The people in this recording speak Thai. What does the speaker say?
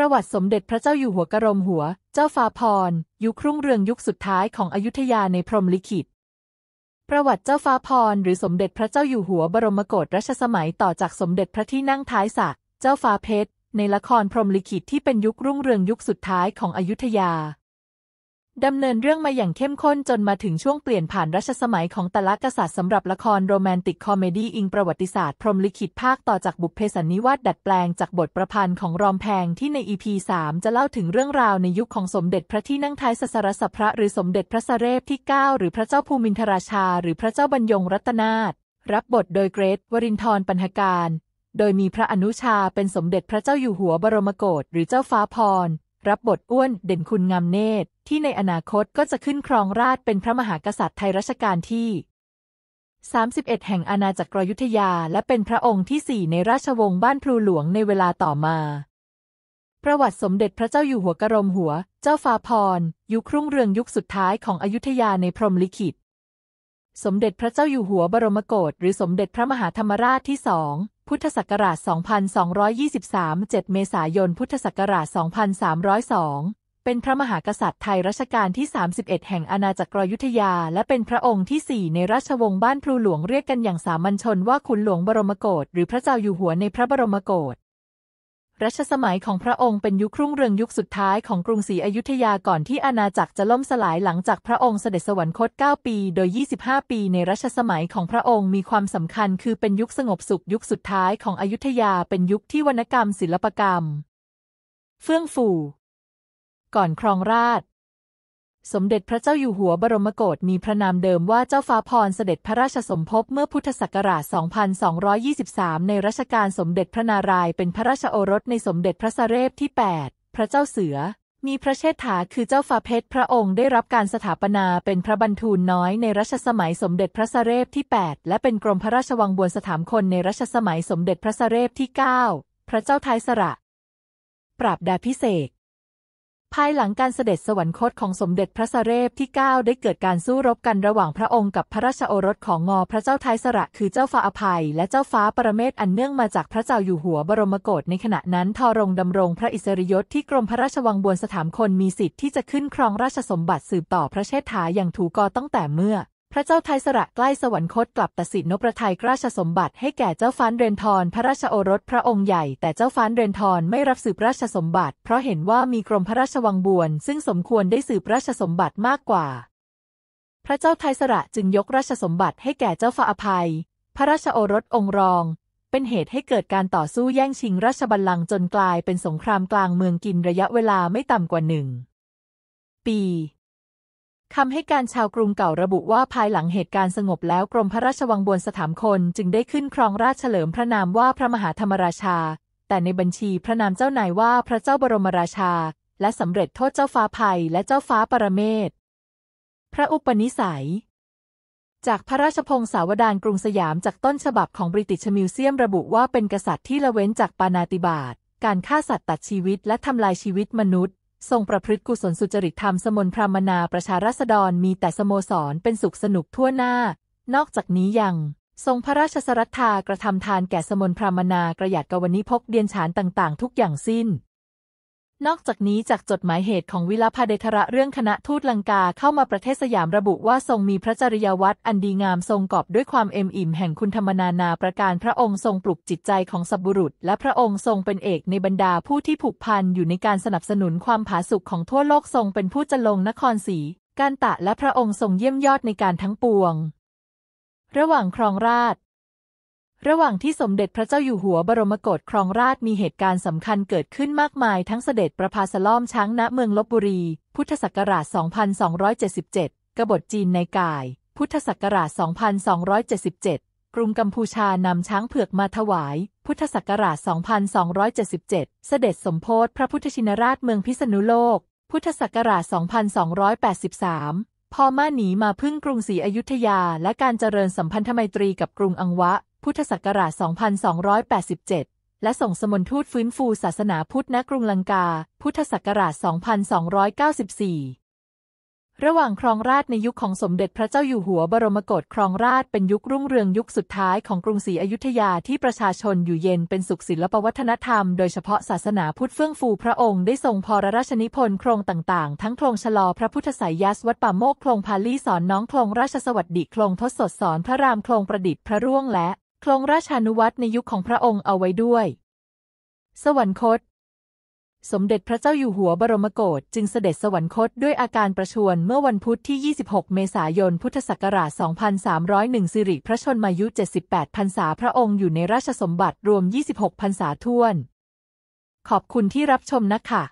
ประวัติสมเด็จพระเจ้าอยู่หัวกรมหัว เจ้าฟ้าพร ยุครุ่งเรืองยุคสุดท้ายของอยุธยาในพรมลิขิต ประวัติเจ้าฟ้าพรหรือสมเด็จพระเจ้าอยู่หัวบรมโกศรัชสมัยต่อจากสมเด็จพระที่นั่งท้ายสะเจ้าฟ้าเพชรในละครพรมลิขิตที่เป็นยุครุ่งเรืองยุคสุดท้ายของอยุธยาดำเนินเรื่องมาอย่างเข้มข้นจนมาถึงช่วงเปลี่ยนผ่านรัชสมัยของตละกษัตริย์สำหรับละครโรแมนติกคอมเมดี้อิงประวัติศาสตร์ พรมลิขิตภาคต่อจากบุพเพสันนิวาสดัดแปลงจากบทประพันธ์ของรอมแพงที่ในอีพีสามจะเล่าถึงเรื่องราวในยุคของสมเด็จพระที่นั่งท้ายสสารสพระหรือสมเด็จพระสเรพที่9หรือพระเจ้าภูมินทราชา หรือพระเจ้าบรรยงรัตนาถรับบทโดยเกรทวรินทร์ปัญหการ โดยมีพระอนุชาเป็นสมเด็จพระเจ้าอยู่หัวบรมโกศหรือเจ้าฟ้าพรรับบทอ้วนเด่นคุณงามเนตร ที่ในอนาคตก็จะขึ้นครองราชเป็นพระมหากษัตริย์ไทยรัชกาลที่ 31 แห่งอาณาจักรยุทธยา และเป็นพระองค์ที่ 4 ในราชวงศ์บ้านพลูหลวงในเวลาต่อมา ประวัติสมเด็จพระเจ้าอยู่หัวกรมหัวเจ้าฟ้าพรยุครุ่งเรืองยุคสุดท้ายของอยุธยาในพรหมลิขิตสมเด็จพระเจ้าอยู่หัวบรมโกศหรือสมเด็จพระมหาธรรมราชที่สองพุทธศักราช 2223 7เมษายน พุทธศักราช 2302 เป็นพระมหากษัตริย์ไทยรัชกาลที่ 31 แห่งอาณาจักรยุทธยา และเป็นพระองค์ที่ 4 ในราชวงศ์บ้านพลูหลวงเรียกกันอย่างสามัญชนว่าคุณหลวงบรมโกศหรือพระเจ้าอยู่หัวในพระบรมโกศรัชสมัยของพระองค์เป็นยุครุ่งเรืองยุคสุดท้ายของกรุงศรีอยุธยาก่อนที่อาณาจักรจะล่มสลายหลังจากพระองค์เสด็จสวรรคต 9 ปี โดย 25 ปีในรัชสมัยของพระองค์มีความสำคัญคือเป็นยุคสงบสุขยุคสุดท้ายของอยุธยาเป็นยุคที่วรรณกรรมศิลปกรรม เฟื่องฟู ก่อนครองราชสมเด็จพระเจ้าอยู่หัวบรมโกศมีพระนามเดิมว่าเจ้าฟ้าพรเสด็จพระราชสมภพเมื่อพุทธศักราช 2223 ในรัชกาลสมเด็จพระนารายณ์เป็นพระราชโอรสในสมเด็จพระสเรพที่ 8 พระเจ้าเสือ มีพระเชษฐาคือเจ้าฟ้าเพชรพระองค์ได้รับการสถาปนาเป็นพระบรรทูลน้อยในรัชสมัยสมเด็จพระสเรพที่ 8 และเป็นกรมพระราชวังบวนสถามคนในรัชสมัยสมเด็จพระสเรพที่ 9 พระเจ้าทายสระ ปราบดาพิเศษภายหลังการเสด็จสวรรคตของสมเด็จพระสเรพที่ 9 ได้เกิดการสู้รบกันระหว่างพระองค์กับพระราชโอรสของงอพระเจ้าไทยสระ คือเจ้าฟ้าอภัยและเจ้าฟ้าปรเมศอันเนื่องมาจากพระเจ้าอยู่หัวบรมโกศในขณะนั้นทอรงดำรงพระอิสริยศที่กรมพระราชวังบวนสถามคนมีสิทธิ์ที่จะขึ้นครองราชสมบัติสืบต่อพระเชษฐาอย่างถูกกอตั้งแต่เมื่อพระเจ้าไทยสระใกล้สวรรคตกลับตัดสินนพระทัยราชสมบัติให้แก่เจ้าฟ้านเรนทรพระราชโอรสพระองค์ใหญ่แต่เจ้าฟ้านเรนทรไม่รับสืบราชสมบัติ เพราะเห็นว่ามีกรมพระราชวังบวนซึ่งสมควรได้สืบราชสมบัติมากกว่า พระเจ้าไทยสระจึงยกราชสมบัติให้แก่เจ้าฟ้าอภัย พระราชโอรสองค์รอง เป็นเหตุให้เกิดการต่อสู้แย่งชิงราชบัลลังก์จนกลายเป็นสงครามกลางเมืองกินระยะเวลาไม่ต่ำกว่าหนึ่งปีคำให้การชาวกรุงเก่าระบุว่าภายหลังเหตุการณ์สงบแล้วกรมพระราชวังบวนสถามคนจึงได้ขึ้นครองราชเฉลิมพระนามว่าพระมหาธรรมราชา แต่ในบัญชีพระนามเจ้านายว่าพระเจ้าบรมราชา และสำเร็จโทษเจ้าฟ้าภัยและเจ้าฟ้าปรเมศพระอุปนิสัย จากพระราชพงศาวดารกรุงสยามจากต้นฉบับของบริติชมิวเซียมระบุว่าเป็นกษัตริย์ที่ละเว้นจากปานาติบาตการฆ่าสัตว์ตัดชีวิตและทำลายชีวิตมนุษย์ทรงประพฤติกุศลสุจริตธรรมสมนพรามนาประชารัษฎรมีแต่สโมสรเป็นสุขสนุกทั่วหน้า นอกจากนี้ยัง ทรงพระราชสรัทธากระทำทานแก่สมนพรามนากระหยัดกวนิพกเดียนฉานต่าง ๆ ทุกอย่างสิ้นนอกจากนี้จากจดหมายเหตุของวิลาพาเดทระเรื่องคณะทูตลังกาเข้ามาประเทศสยามระบุว่าทรงมีพระจริยวัตรอันดีงามทรงกอบด้วยความเอ็มอิ่มแห่งคุณธรรมนานาประการพระองค์ทรงปลุกจิตใจของสับบุรุษและพระองค์ทรงเป็นเอกในบรรดาผู้ที่ผูกพันอยู่ในการสนับสนุนความผาสุกของทั่วโลกทรงเป็นผู้จะลงนครศรีการตะและพระองค์ทรงเยี่ยมยอดในการทั้งปวง ระหว่างครองราชระหว่างที่สมเด็จพระเจ้าอยู่หัวบรมกฏครองราชมีเหตุการณ์สำคัญเกิดขึ้นมากมายทั้งเสด็จประพาสล้อมช้างณเมืองลบบุรี พุทธศักราช 2277 กบฏจีนในกาย พุทธศักราช 2277 กรุงกัมพูชานำช้างเผือกมาถวาย พุทธศักราช 2277 เสด็จสมโพธิพระพุทธชินราชเมืองพิษณุโลก พุทธศักราช2283พอมาหนีมาพึ่งกรุงศรีอยุธยาและการเจริญสัมพันธไมตรีกับกรุงอังวะพุทธศักราช 2287 และส่งสมนทูตฟื้นฟูศาสนาพุทธณกรุงลังกา พุทธศักราช2294 ระหว่างครองราชในยุคของสมเด็จ พระเจ้าอยู่หัวบรมกฏครองราชเป็นยุครุ่งเรืองยุคสุดท้ายของกรุงศรีอยุธยาที่ประชาชนอยู่เย็นเป็นสุขศิลปวัฒนธรรม โดยเฉพาะศาสนาพุทธเฟื่องฟูพระองค์ ได้ทรงพรราชนิพนธ์โครงต่างๆ ทั้งโครงชลอพระพุทธสายยัสวัดป่าโมกโครงพาลีสอนน้องโครงราชสวัสดิโครงทศสดสอน พระรามโครงประดิษฐ์พระร่วงและคลองราชานุวัตในยุคของพระองค์เอาไว้ด้วย สวรรคต สมเด็จพระเจ้าอยู่หัวบรมโกศจึงเสด็จสวรรคต ด้วยอาการประชวรเมื่อวันพุธที่ 26 เมษายน พุทธศักราช 2301 สิริ พระชนมายุ 78พรรษาพระองค์อยู่ในราชสมบัติรวม 26 พรรษาท่วน ขอบคุณที่รับชมนะคะ